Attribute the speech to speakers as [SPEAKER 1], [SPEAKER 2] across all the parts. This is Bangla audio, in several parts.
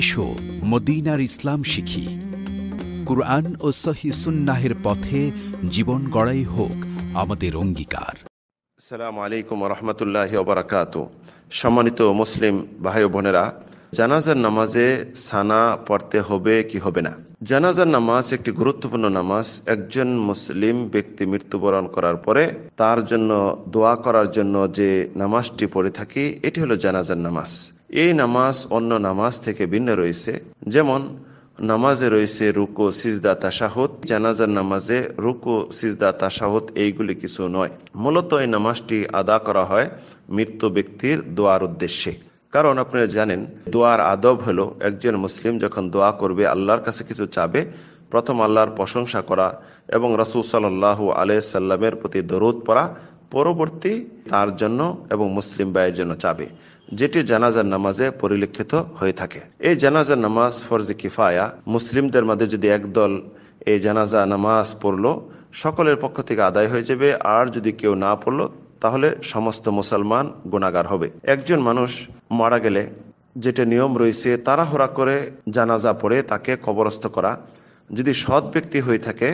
[SPEAKER 1] এসো মদিনার ইসলাম শিখি কুরআন ও সহি সুন্নাহের পথে জীবন গড়াই হোক আমাদের অঙ্গীকার আসসালামু আলাইকুম রহমতুল্লাহ ওবরাকাত সম্মানিত মুসলিম ভাই বোনেরা জানাজার নামাজে সানা পড়তে হবে কি হবে না জানাজার নামাজ একটি গুরুত্বপূর্ণ নামাজ একজন মুসলিম ব্যক্তি মৃত্যুবরণ করার পরে তার জন্য দোয়া করার জন্য যে নামাজটি পড়ে থাকি এটি হলো জানাজার নামাজ এই নামাজ অন্য নামাজ থেকে ভিন্ন রয়েছে যেমন নামাজে রয়েছে রুকো সিজদা তাসাহত জানাজার নামাজে রুকো সিজদা তাসাহত এইগুলি কিছু নয় মূলত এই নামাজটি আদা করা হয় মৃত্যু ব্যক্তির দোয়ার উদ্দেশ্যে কারণ আপনি জানেন দোয়ার আদব হলো একজন মুসলিম যখন দোয়া করবে আল্লাহর কাছে কিছু চাবে প্রথম আল্লাহর প্রশংসা করা এবং রসুল সাল্লাহ আলহ সাল্লামের প্রতি দরুদ পড়া পরবর্তী তার জন্য এবং মুসলিম ভাইয়ের জন্য চাবে যেটি জানাজার নামাজে পরিলক্ষিত হয়ে থাকে এই জানাজার নামাজ ফরজি কিফায়া মুসলিমদের মধ্যে যদি একদল এই জানাজা নামাজ পড়লো সকলের পক্ষ থেকে আদায় হয়ে যাবে আর যদি কেউ না পড়লো তাহলে সমস্ত মুসলমান গুণাগার হবে একজন মানুষ মারা গেলে যেটা নিয়ম রয়েছে তারা হরা করে জানাজা পড়ে তাকে কবরস্থ করা যদি সৎ ব্যক্তি হয়ে থাকে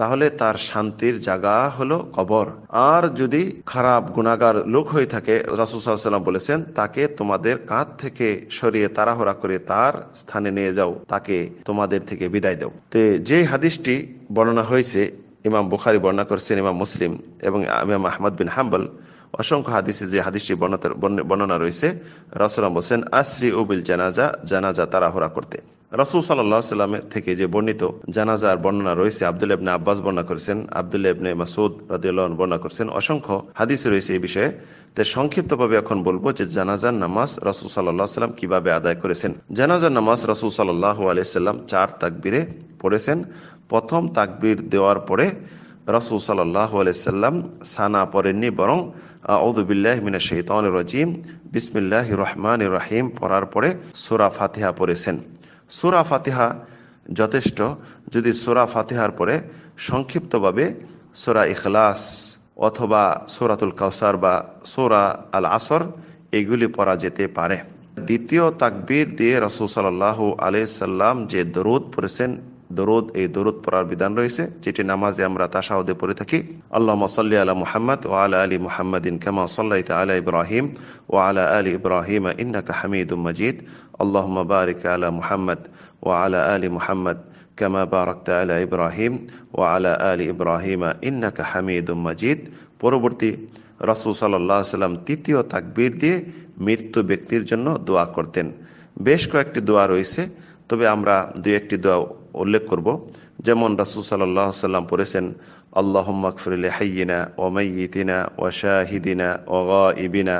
[SPEAKER 1] তাহলে তার শান্তির জায়গা হলো কবর আর যদি খারাপ গুণাগার লোক হয়ে থাকে রাসুসাল্লাম বলেছেন তাকে তোমাদের কাঁধ থেকে সরিয়ে তাড়াহড়া করে তার স্থানে নিয়ে যাও তাকে তোমাদের থেকে বিদায় দাও তে যে হাদিসটি বর্ণনা হয়েছে ইমাম বুখারি বর্ণনা করছেন ইমাম মুসলিম এবং ইমাম আহমদ বিন হাম্বল অসংখ্য হাদিসে যে হাদিসটি বর্ণনা রয়েছে রাসুলাম বলছেন আশ্রী উবিল জানাজা জানাজা তাড়াহড়া করতে রাসুল সাল্লাহ সাল্লামের থেকে যে বর্ণিত জানাজার বর্ণনা রয়েছে আব্দুল এবনে আব্বাস বর্ণনা করেছেন আব্দুল এবনে মাসুদ রাদিউল্লাহ বর্ণনা করেছেন অসংখ্য হাদিস রয়েছে এই বিষয়ে তাই সংক্ষিপ্তভাবে এখন বলবো যে জানাজার নামাজ রাসুল সাল্লাহ সাল্লাম কিভাবে আদায় করেছেন জানাজার নামাজ রাসুল সাল্লাহ আলিয়াল্লাম চার তাকবীরে পড়েছেন প্রথম তাকবীর দেওয়ার পরে রাসুল সাল্লাহ আলাইসাল্লাম সানা পড়েননি বরং আউদুবিল্লাহ মিনা শৈতান রজিম বিসমিল্লাহ রহমান রাহিম পড়ার পরে সোরা ফাতিহা পড়েছেন সুরা ফাতিহা যথেষ্ট যদি সোরা ফাতিহার পরে সংক্ষিপ্তভাবে সোরা ইখলাস অথবা সোরাতুল কাউসার বা সোরা আল আসর এগুলি পড়া যেতে পারে দ্বিতীয় তাকবীর দিয়ে রসুল সাল্লাহ সাল্লাম যে দরুদ পড়েছেন দরুদ এই দরুদ পড়ার বিধান রয়েছে যেটি নামাজে আমরা তাসাহদে পড়ে থাকি আল্লাহ সাল্লি আলা মুহাম্মদ ও আলা আলী মুহাম্মদিন কামা সাল্লাইতে আলা ইব্রাহিম ও আলা আলী ইব্রাহিম ইন্নাকা হামিদুম মজিদ আল্লাহ বারিক আলা মুহাম্মদ ও আলা আলী মুহাম্মদ কেমা বারাকতা আলা ইব্রাহিম ও আলা আলী ইব্রাহিম ইন্নাকা হামিদুম মজিদ পরবর্তী রাসুল সাল্লাহ সাল্লাম তৃতীয় তাকবীর দিয়ে মৃত্যু ব্যক্তির জন্য দোয়া করতেন বেশ কয়েকটি দোয়া রয়েছে তবে আমরা দু একটি দোয়া উল্লেখ করব যেমন রাসুল সাল্লাহ সাল্লাম পড়েছেন আল্লাহমাকফিরলে হাইয়িনা ও মাইয়িতিনা ও শাহিদিনা ও গাইবিনা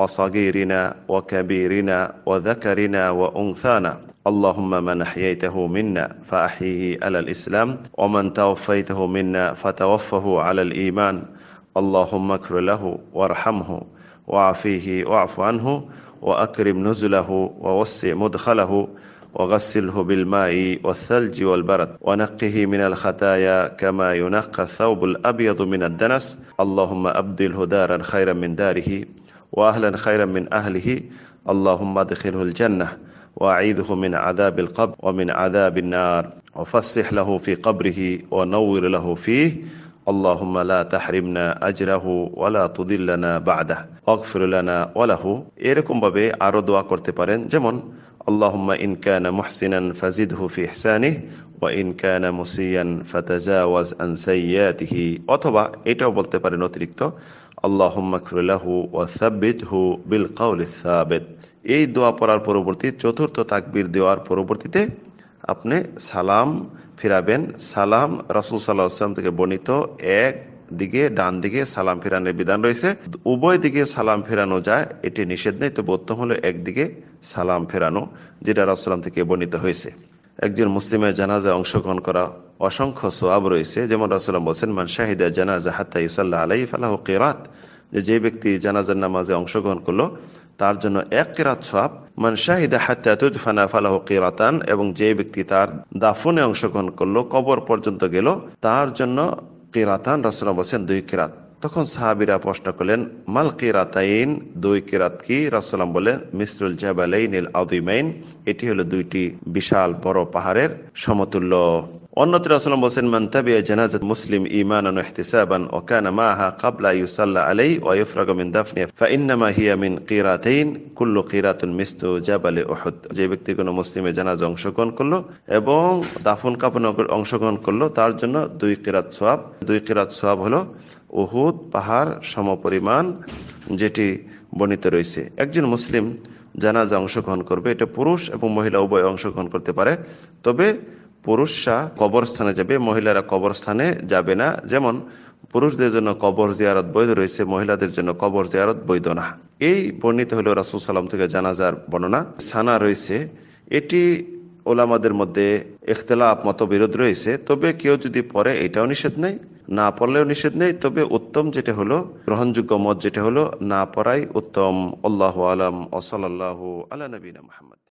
[SPEAKER 1] ও সগিরিনা ও কাবিরিনা ও জাকারিনা ও উংসানা اللهم من أحييته منا فأحيه على الإسلام ومن توفيته منا فتوفه على الإيمان اللهم اكفر له وارحمه وعفيه واعف عنه وأكرم نزله ووسع مدخله وغسله بالماء والثلج والبرد ونقه من الخطايا كما ينقى الثوب الأبيض من الدنس اللهم أبدله دارا خيرا من داره وأهلا خيرا من أهله اللهم ادخله الجنة وأعيذه من عذاب القبر ومن عذاب النار وفسح له في قبره ونور له فيه اللهم لا তাহরিমনা আজরাহু ওয়ালা তুদিল্লানা বাদাহ অকফিরুলানা ওয়ালাহু এরকমভাবে আরও দোয়া করতে পারেন যেমন আল্লাহম্মা ইনকানা মুহসিনান ফাজিদ হুফি ইহসানিহ ওয়া ইনকানা মুসিয়ান ফাতাজাওয়াজ আন সাইয়াতিহি অথবা এটাও বলতে পারেন অতিরিক্ত আল্লাহম্মা খুরুল্লাহু ওয়া সাব্বিত হু বিল সাবেদ এই দোয়া পড়ার পরবর্তী চতুর্থ তাকবীর দেওয়ার পরবর্তীতে আপনি সালাম ফিরাবেন সালাম রাসুল সাল্লাহ থেকে বর্ণিত এক দিকে ডান দিকে সালাম ফেরানোর বিধান রয়েছে উভয় দিকে সালাম ফেরানো যায় এটি নিষেধ নেই তবে উত্তম হলো একদিকে সালাম ফেরানো যেটা রাসুলাম থেকে বর্ণিত হয়েছে একজন মুসলিমের জানাজায় অংশগ্রহণ করা অসংখ্য সোয়াব রয়েছে যেমন রাসুলাম বলছেন মান শাহিদা জানাজা হাত্তা ইসাল্লাহ আলাই ফালাহ কেরাত যে ব্যক্তি জানাজার নামাজে অংশগ্রহণ করলো তার জন্য এক কিরাত সব মানে শাহিদা হাত্তা ফালাহ কিরাতান এবং যে ব্যক্তি তার দাফনে অংশগ্রহণ করলো কবর পর্যন্ত গেল তার জন্য কিরাতান রসনা বলছেন দুই কিরাত তখন সাহাবিরা প্রশ্ন করলেন মাল কিরাতাইন দুই কিরাত কি রাসালাম বলেন মিসরুল জাবালাইন আদিমাইন এটি হলো দুইটি বিশাল বড় পাহাড়ের সমতুল্য অন্যত্র আসলাম বলছেন মান্তাবিয়া জানাজাত মুসলিম ইমান ইহতিসাবান ও কানা মাহা কাবলা ইউসাল্লা আলাই ওয়ফরাগ মিন দাফনিয়া ফাইন্নামা হিয়া মিন কিরাতাইন কুল্লু কিরাতুন মিস্তু জাবালে ওহদ যে ব্যক্তি কোনো মুসলিমে জানাজ অংশগ্রহণ করলো এবং দাফন কাপন অংশগ্রহণ করলো তার জন্য দুই কিরাত সোয়াব দুই কিরাত সোয়াব হলো উহুদ পাহাড় সমপরিমাণ যেটি বর্ণিত রয়েছে একজন মুসলিম জানাজা অংশগ্রহণ করবে এটা পুরুষ এবং মহিলা উভয় অংশগ্রহণ করতে পারে তবে পুরুষরা কবরস্থানে যাবে মহিলারা কবরস্থানে যাবে না যেমন পুরুষদের জন্য কবর জিয়ারত বৈধ রয়েছে মহিলাদের জন্য কবর জিয়ারত বৈধ না এই বর্ণিত হলো রাসুল সাল্লাম থেকে জানাজার বর্ণনা সানা রয়েছে এটি ওলামাদের মধ্যে এখতলাফ মতবিরোধ রয়েছে তবে কেউ যদি পরে এটাও নিষেধ নেই না পড়লেও নিষেধ নেই তবে উত্তম যেটা হলো গ্রহণযোগ্য মত যেটা হলো না পড়াই উত্তম আল্লাহ আলম ওসলাল্লাহ আল্লাহ নবীন মোহাম্মদ